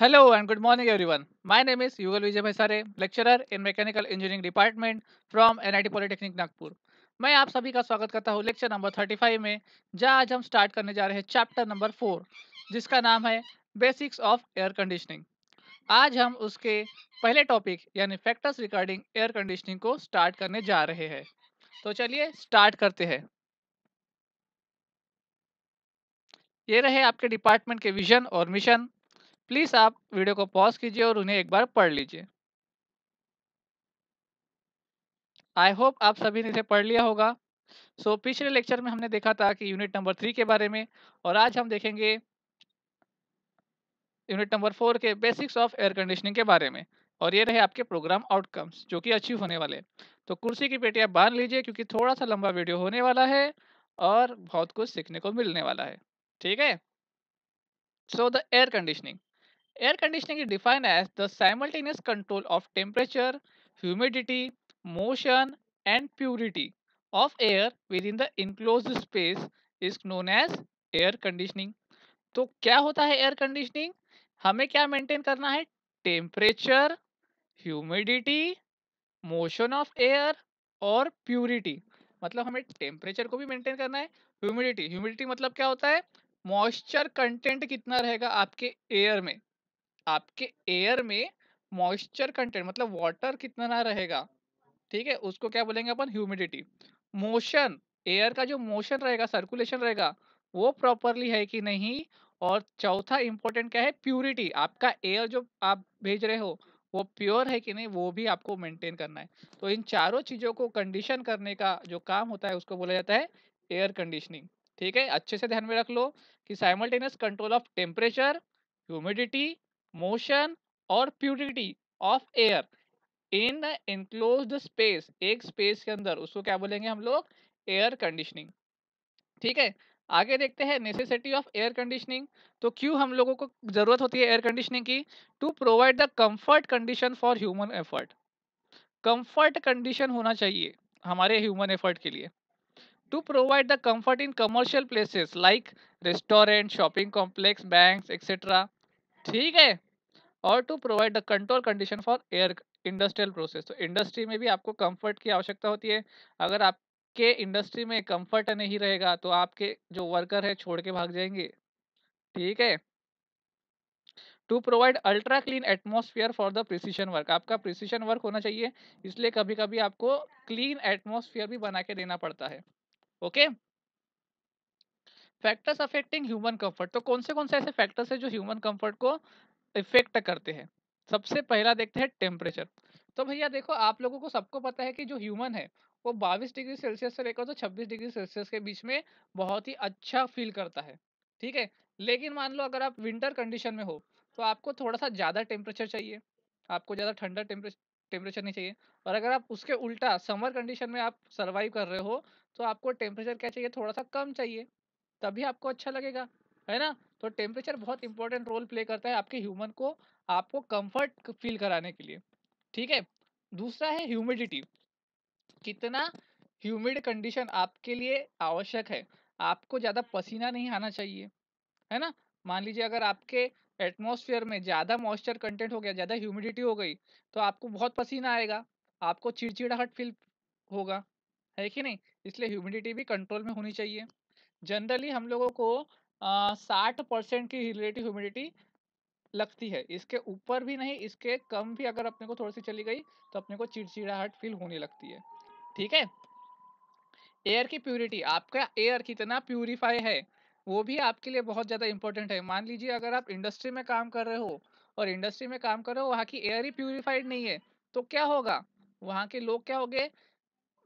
Hello and good morning everyone my name is Yugal Vijay Bhaisare lecturer in mechanical engineering department from NIT polytechnic Nagpur मैं आप सभी का स्वागत करता हूँ लेक्चर नंबर 35 में जहाँ आज हम स्टार्ट करने जा रहे हैं चैप्टर नंबर फोर जिसका नाम है बेसिक्स ऑफ एयर कंडीशनिंग आज हम उसके पहले टॉपिक यानी फैक्टर्स रिगार्डिंग एयर कंडीशनिंग को स्टार्ट करने जा रहे हैं तो चलिए स्टार्ट करते हैं ये रहे आपके डिपार्टमेंट के विजन और मिशन प्लीज आप वीडियो को पॉज कीजिए और उन्हें एक बार पढ़ लीजिए आई होप आप सभी ने इसे पढ़ लिया होगा सो so, पिछले लेक्चर में हमने देखा था कि यूनिट नंबर थ्री के बारे में और आज हम देखेंगे यूनिट नंबर फोर के बेसिक्स ऑफ एयर कंडीशनिंग के बारे में और ये रहे आपके प्रोग्राम आउटकम्स जो कि अचीव होने वाले तो कुर्सी की पेटियाँ बांध लीजिए क्योंकि थोड़ा सा लंबा वीडियो होने वाला है और बहुत कुछ सीखने को मिलने वाला है ठीक है so the air conditioning Air conditioning is defined as the simultaneous control of temperature, humidity, motion, and purity of air within the enclosed space is known as air conditioning. तो क्या होता है एयर कंडीशनिंग हमें क्या maintain करना है temperature humidity motion of air और purity मतलब हमें टेम्परेचर को भी मेंटेन करना है ह्यूमिडिटी ह्यूमिडिटी मतलब क्या होता है मॉइस्चर कंटेंट कितना रहेगा आपके एयर में आपके एयर में मॉइस्चर कंटेंट मतलब वाटर कितना ना रहेगा ठीक है उसको क्या बोलेंगे अपन ह्यूमिडिटी मोशन एयर का जो मोशन रहेगा सर्कुलेशन रहेगा वो प्रॉपरली है कि नहीं और चौथा इंपॉर्टेंट क्या है प्योरिटी आपका एयर जो आप भेज रहे हो वो प्योर है कि नहीं वो भी आपको मेंटेन करना है तो इन चारों चीज़ों को कंडीशन करने का जो काम होता है उसको बोला जाता है एयर कंडीशनिंग ठीक है अच्छे से ध्यान में रख लो कि simultaneous control of temperature humidity motion और purity of air in enclose space एक स्पेस के अंदर उसको क्या बोलेंगे हम लोग एयर कंडीशनिंग ठीक है आगे देखते हैं नेसेसिटी ऑफ एयर कंडीशनिंग तो क्यों हम लोगों को जरूरत होती है एयर कंडीशनिंग की to provide the comfort condition for human effort comfort condition होना चाहिए हमारे ह्यूमन एफर्ट के लिए to provide the comfort in commercial places like restaurant shopping complex bank etcetera ठीक है और to provide the control condition for air industrial process तो industry में भी आपको कंफर्ट की आवश्यकता होती है अगर आपके इंडस्ट्री में कंफर्ट नहीं रहेगा तो आपके जो वर्कर है छोड़ के भाग जाएंगे ठीक है to provide ultra clean atmosphere for the precision work आपका प्रिसीशन वर्क होना चाहिए इसलिए कभी कभी आपको क्लीन एटमोसफियर भी बना के देना पड़ता है okay factors affecting human comfort तो कौन से कौन से ऐसे फैक्टर्स है जो ह्यूमन कंफर्ट को इफेक्ट करते हैं सबसे पहला देखते हैं टेम्परेचर तो भैया देखो आप लोगों को सबको पता है कि जो ह्यूमन है वो 22 डिग्री सेल्सियस से लेकर तो 26 डिग्री सेल्सियस के बीच में बहुत ही अच्छा फील करता है ठीक है लेकिन मान लो अगर आप विंटर कंडीशन में हो तो आपको थोड़ा सा ज़्यादा टेम्परेचर चाहिए आपको ज़्यादा ठंडा टेम्परेचर नहीं चाहिए और अगर आप उसके उल्टा समर कंडीशन में आप सर्वाइव कर रहे हो तो आपको टेम्परेचर क्या चाहिए थोड़ा सा कम चाहिए तभी आपको अच्छा लगेगा है ना तो टेम्परेचर बहुत इंपॉर्टेंट रोल प्ले करता है आपके ह्यूमन को आपको कंफर्ट फील कराने के लिए ठीक है दूसरा है ह्यूमिडिटी कितना ह्यूमिड कंडीशन आपके लिए आवश्यक है आपको ज़्यादा पसीना नहीं आना चाहिए है ना मान लीजिए अगर आपके एटमोसफियर में ज़्यादा मॉइस्चर कंटेंट हो गया ज़्यादा ह्यूमिडिटी हो गई तो आपको बहुत पसीना आएगा आपको चिड़चिड़ाहट फील होगा है कि नहीं इसलिए ह्यूमिडिटी भी कंट्रोल में होनी चाहिए जनरली हम लोगों को साठ परसेंट की रिलेटिव ह्यूमिडिटी लगती है इसके ऊपर भी नहीं इसके कम भी अगर अपने को थोड़ी सी चली गई तो अपने को चिड़चिड़ाहट फील होने लगती है ठीक है एयर की प्योरिटी आपका एयर कितना प्योरीफाई है वो भी आपके लिए बहुत ज़्यादा इंपॉर्टेंट है मान लीजिए अगर आप इंडस्ट्री में काम कर रहे हो और इंडस्ट्री में काम कर रहे हो वहाँ की एयर ही प्योरीफाइड नहीं है तो क्या होगा वहाँ के लोग क्या होंगे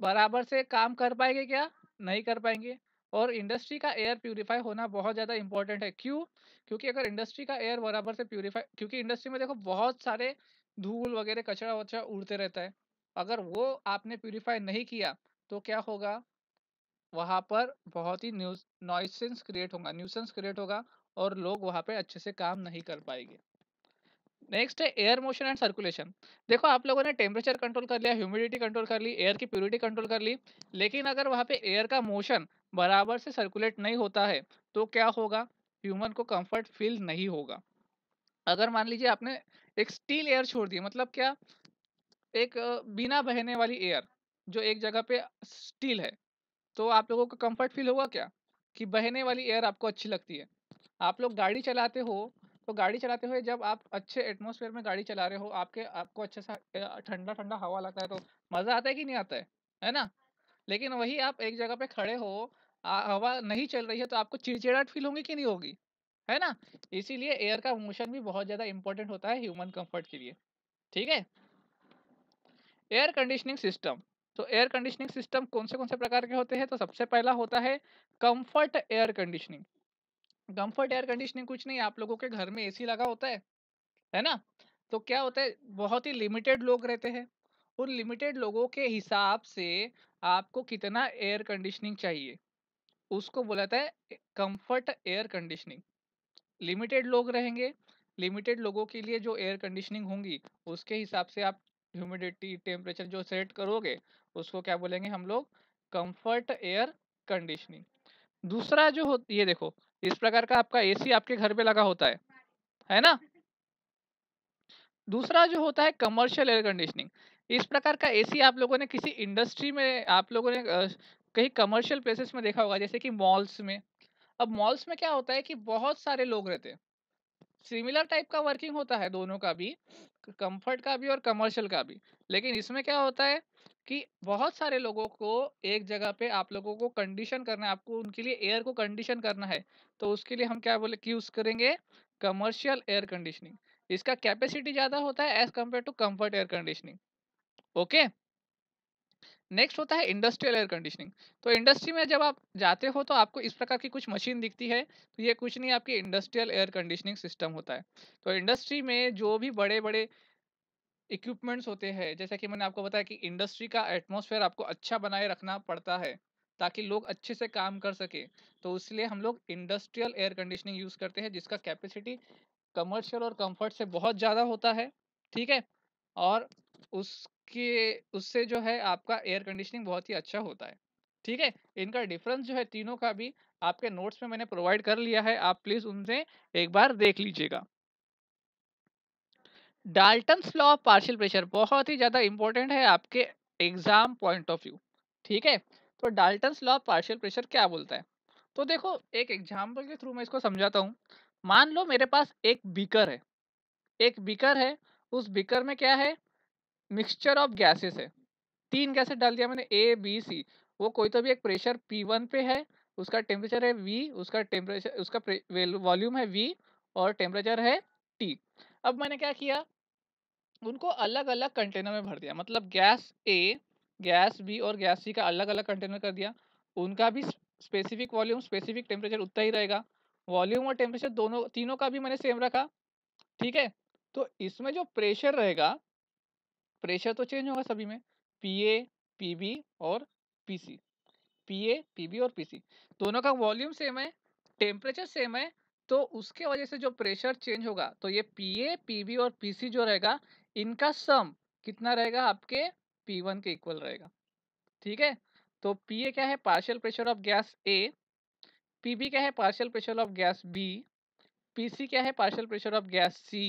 बराबर से काम कर पाएंगे क्या नहीं कर पाएंगे और इंडस्ट्री का एयर प्योरीफाई होना बहुत ज़्यादा इंपॉर्टेंट है क्यों क्योंकि अगर इंडस्ट्री का एयर बराबर से प्योरीफाई क्योंकि इंडस्ट्री में देखो बहुत सारे धूल वगैरह कचरा वचरा उड़ते रहता है अगर वो आपने प्योरीफाई नहीं किया तो क्या होगा वहाँ पर बहुत ही न्यूज नॉइसेंस क्रिएट होगा न्यूसेंस क्रिएट होगा और लोग वहाँ पर अच्छे से काम नहीं कर पाएंगे नेक्स्ट है एयर मोशन एंड सर्कुलेशन देखो आप लोगों ने टेम्परेचर कंट्रोल कर लिया ह्यूमिडिटी कंट्रोल कर ली एयर की प्योरिटी कंट्रोल कर ली लेकिन अगर वहाँ पे एयर का मोशन बराबर से सर्कुलेट नहीं होता है तो क्या होगा ह्यूमन को कंफर्ट फील नहीं होगा अगर मान लीजिए आपने एक स्टील एयर छोड़ दी मतलब क्या एक बिना बहने वाली एयर जो एक जगह पे स्टील है तो आप लोगों को कंफर्ट फील होगा क्या कि बहने वाली एयर आपको अच्छी लगती है आप लोग गाड़ी चलाते हो तो गाड़ी चलाते हुए जब आप अच्छे एटमोसफेयर में गाड़ी चला रहे हो आपके आपको अच्छा सा ठंडा ठंडा हवा लगता है तो मज़ा आता है कि नहीं आता है है ना लेकिन वही आप एक जगह पे खड़े हो हवा नहीं चल रही है तो आपको चिड़चिड़ाहट फील होगी कि नहीं होगी है ना इसीलिए एयर का मोशन भी बहुत ज़्यादा इंपॉर्टेंट होता है ह्यूमन कंफर्ट के लिए ठीक है एयर कंडीशनिंग सिस्टम तो एयर कंडीशनिंग सिस्टम कौन से कौन से प्रकार के होते हैं तो सबसे पहला होता है comfort air conditioning comfort air conditioning कुछ नहीं आप लोगों के घर में एसी लगा होता है है ना तो क्या होता है बहुत ही लिमिटेड लोग रहते हैं उन लिमिटेड लोगों के हिसाब से आपको कितना एयर कंडीशनिंग चाहिए उसको बोला जाता है कंफर्ट एयर कंडीशनिंग लिमिटेड लोग रहेंगे लिमिटेड लोगों के लिए जो एयर कंडीशनिंग होंगी उसके हिसाब से आप ह्यूमिडिटी टेम्परेचर जो सेट करोगे उसको क्या बोलेंगे हम लोग कंफर्ट एयर कंडीशनिंग दूसरा जो हो ये देखो इस प्रकार का आपका एसी आपके घर पे लगा होता है है ना दूसरा जो होता है कमर्शियल एयर कंडीशनिंग इस प्रकार का एसी आप लोगों ने किसी इंडस्ट्री में आप लोगों ने कहीं कमर्शियल प्लेसेस में देखा होगा जैसे कि मॉल्स में अब मॉल्स में क्या होता है कि बहुत सारे लोग रहते हैं सिमिलर टाइप का वर्किंग होता है दोनों का भी कंफर्ट का भी और कमर्शियल का भी लेकिन इसमें क्या होता है कि बहुत सारे लोगों को एक जगह पे आप लोगों को कंडीशन करना है आपको उनके लिए एयर को कंडीशन करना है तो उसके लिए हम क्या बोले यूज़ करेंगे कमर्शियल एयर कंडीशनिंग इसका कैपेसिटी ज़्यादा होता है as compare to comfort air conditioning okay next होता है इंडस्ट्रियल एयर कंडीशनिंग तो इंडस्ट्री में जब आप जाते हो तो आपको इस प्रकार की कुछ मशीन दिखती है तो ये कुछ नहीं आपकी इंडस्ट्रियल एयर कंडीशनिंग सिस्टम होता है तो इंडस्ट्री में जो भी बड़े बड़े इक्विपमेंट्स होते हैं जैसा कि मैंने आपको बताया कि इंडस्ट्री का एटमोसफेयर आपको अच्छा बनाए रखना पड़ता है ताकि लोग अच्छे से काम कर सके तो इसलिए हम लोग इंडस्ट्रियल एयर कंडीशनिंग यूज़ करते हैं जिसका कैपेसिटी कमर्शियल और कंफर्ट से बहुत ज़्यादा होता है ठीक है और उस कि उससे जो है आपका एयर कंडीशनिंग बहुत ही अच्छा होता है ठीक है इनका डिफरेंस जो है तीनों का भी आपके नोट्स में मैंने प्रोवाइड कर लिया है आप प्लीज उनसे एक बार देख लीजिएगा Dalton law of partial pressure बहुत ही ज़्यादा इंपॉर्टेंट है आपके एग्जाम पॉइंट ऑफ व्यू ठीक है तो Dalton law of partial pressure क्या बोलता है तो देखो एक एग्जाम्पल के थ्रू मैं इसको समझाता हूँ मान लो मेरे पास एक बीकर है एक बीकर है उस बीकर में क्या है मिक्सचर ऑफ गैसेस है तीन गैसेस डाल दिया मैंने ए बी सी वो कोई तो भी एक प्रेशर पी वन पे है उसका टेम्परेचर है वी उसका टेम्परेचर उसका वॉल्यूम है वी और टेम्परेचर है टी अब मैंने क्या किया उनको अलग अलग कंटेनर में भर दिया मतलब गैस ए गैस बी और गैस सी का अलग अलग कंटेनर कर दिया उनका भी स्पेसिफिक वॉल्यूम स्पेसिफिक टेम्परेचर उतना ही रहेगा वॉल्यूम और टेम्परेचर दोनों तीनों का भी मैंने सेम रखा ठीक है तो इसमें जो प्रेशर रहेगा प्रेशर तो चेंज होगा सभी में पी ए पी बी और P C P A P B और पी सी दोनों का वॉल्यूम सेम है टेम्परेचर सेम है तो उसके वजह से जो प्रेशर चेंज होगा तो ये पी ए पी बी और पी सी जो रहेगा इनका सम कितना रहेगा आपके पी वन के इक्वल रहेगा ठीक है तो पी ए क्या है partial pressure of gas A P B क्या है partial pressure of gas B P C क्या है partial pressure of gas C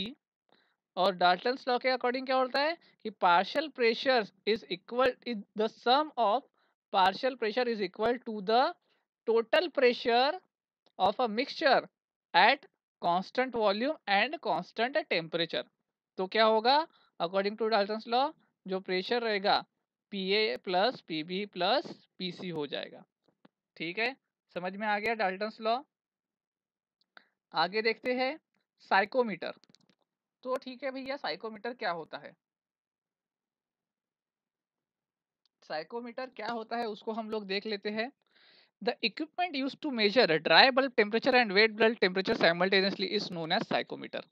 और डाल्टन लॉ के अकॉर्डिंग क्या होता है कि partial pressure is equal is the sum of partial pressure is equal to the total pressure of a mixture at constant volume and constant temperature तो क्या होगा according to Dalton law जो pressure रहेगा P A plus P B plus P C हो जाएगा ठीक है समझ में आ गया डाल्टन लॉ आगे देखते हैं साइकोमीटर तो ठीक है भैया साइकोमीटर क्या होता है साइकोमीटर क्या होता है उसको हम लोग देख लेते हैं the equipment use to measure dry bulb temperature and wet bulb temperature simultaneously is known as psychrometer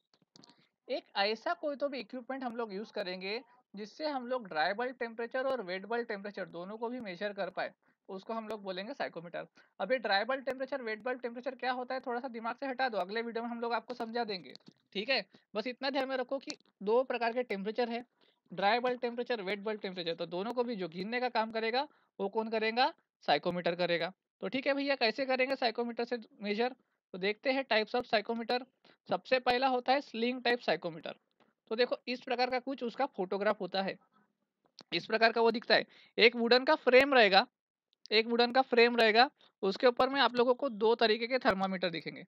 एक ऐसा कोई तो भी इक्विपमेंट हम लोग यूज करेंगे जिससे हम लोग ड्राई बल्ब टेम्परेचर और वेट बल्ब टेम्परेचर दोनों को भी मेजर कर पाए उसको हम लोग बोलेंगे साइकोमीटर अब ये dry bulb temperature wet bulb temperature क्या होता है थोड़ा सा दिमाग से हटा दो अगले वीडियो में हम लोग आपको समझा देंगे ठीक है बस इतना ध्यान में रखो कि दो प्रकार के टेम्परेचर है dry bulb temperature wet bulb temperature तो दोनों को भी जो घिनने का काम करेगा वो कौन करेगा साइकोमीटर करेगा तो ठीक है भैया कैसे करेंगे साइकोमीटर से मेजर तो देखते हैं टाइप्स ऑफ साइकोमीटर सबसे पहला होता है स्लिंग टाइप साइकोमीटर तो देखो इस प्रकार का कुछ उसका फोटोग्राफ होता है इस प्रकार का वो दिखता है एक वुडन का फ्रेम रहेगा एक वुडन का फ्रेम रहेगा उसके ऊपर में आप लोगों को दो तरीके के थर्मामीटर दिखेंगे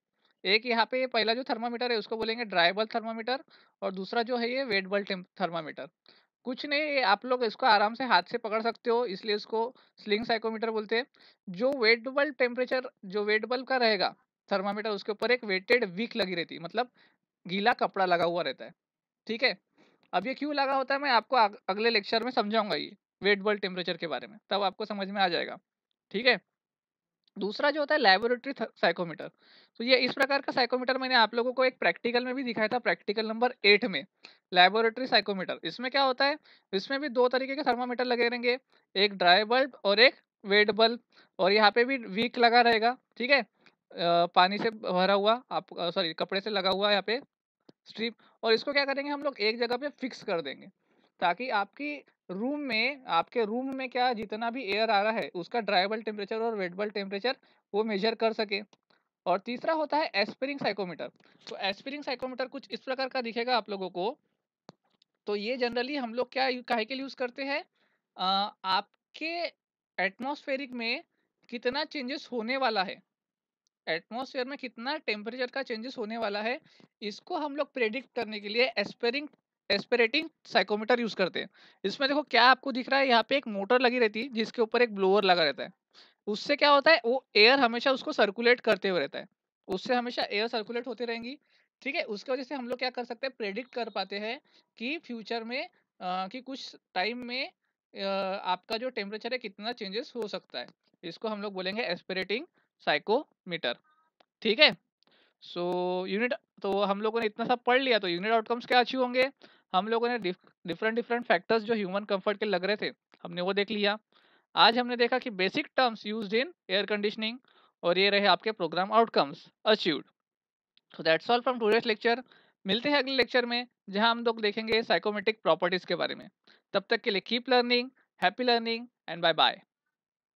एक यहाँ पे पहला जो थर्मामीटर है उसको बोलेंगे ड्राइबल थर्मामीटर और दूसरा जो है ये वेट थर्मामीटर कुछ नहीं आप लोग इसको आराम से हाथ से पकड़ सकते हो इसलिए इसको स्लिंग साइकोमीटर बोलते हैं जो वेट बल्ब टेम्परेचर जो वेट बल्ब का रहेगा थर्मामीटर उसके ऊपर एक वेटेड वीक लगी रहती है मतलब गीला कपड़ा लगा हुआ रहता है ठीक है अब ये क्यों लगा होता है मैं आपको अगले लेक्चर में समझाऊंगा ये वेट बल्ब टेम्परेचर के बारे में तब आपको समझ में आ जाएगा ठीक है दूसरा जो होता है लेबोरेटरी साइकोमीटर तो ये इस प्रकार का साइकोमीटर मैंने आप लोगों को एक प्रैक्टिकल में भी दिखाया था प्रैक्टिकल नंबर एट में लेबोरेटरी साइकोमीटर इसमें क्या होता है इसमें भी दो तरीके के थर्मामीटर लगे रहेंगे एक ड्राई बल्ब और एक वेट बल्ब और यहाँ पे भी वीक लगा रहेगा ठीक है पानी से भरा हुआ आप सॉरी कपड़े से लगा हुआ यहाँ पे स्ट्रीप और इसको क्या करेंगे हम लोग एक जगह पे फिक्स कर देंगे ताकि आपकी रूम में आपके रूम में क्या जितना भी एयर आ रहा है उसका ड्राइबल टेम्परेचर और वेटबल टेम्परेचर वो मेजर कर सके और तीसरा होता है एस्पिरिंग साइकोमीटर तो एस्पिरिंग साइकोमीटर कुछ इस प्रकार का दिखेगा आप लोगों को तो ये जनरली हम लोग क्या कहे के लिए यूज़ करते हैं आपके एटमोस्फेरिक में कितना चेंजेस होने वाला है एटमोसफेयर में कितना टेम्परेचर का चेंजेस होने वाला है इसको हम लोग प्रेडिक्ट करने के लिए एस्पेरिंग एस्पिरेटिंग साइकोमीटर यूज करते हैं इसमें देखो क्या आपको दिख रहा है यहाँ पे एक मोटर लगी रहती है जिसके ऊपर एक ब्लोअर लगा रहता है उससे क्या होता है वो एयर हमेशा उसको सर्कुलेट करते हुए रहता है उससे हमेशा एयर सर्कुलेट होती रहेंगी ठीक है उसकी वजह से हम लोग क्या कर सकते हैं प्रेडिक्ट कर पाते हैं कि फ्यूचर में आ, कि कुछ टाइम में आ, आपका जो टेम्परेचर है कितना चेंजेस हो सकता है इसको हम लोग बोलेंगे एस्पिरेटिंग साइकोमीटर ठीक है सो यूनिट तो हम लोगों ने इतना सब पढ़ लिया तो यूनिट आउटकम्स क्या अचीव होंगे हम लोगों ने डिफरेंट डिफरेंट फैक्टर्स जो ह्यूमन कंफर्ट के लग रहे थे हमने वो देख लिया आज हमने देखा कि basic terms use in air conditioning और ये रहे आपके program outcomes achieved so that's all from today's lecture मिलते हैं अगले लेक्चर में जहां हम लोग देखेंगे साइकोमेटिक प्रॉपर्टीज़ के बारे में तब तक के लिए keep learning happy learning and bye bye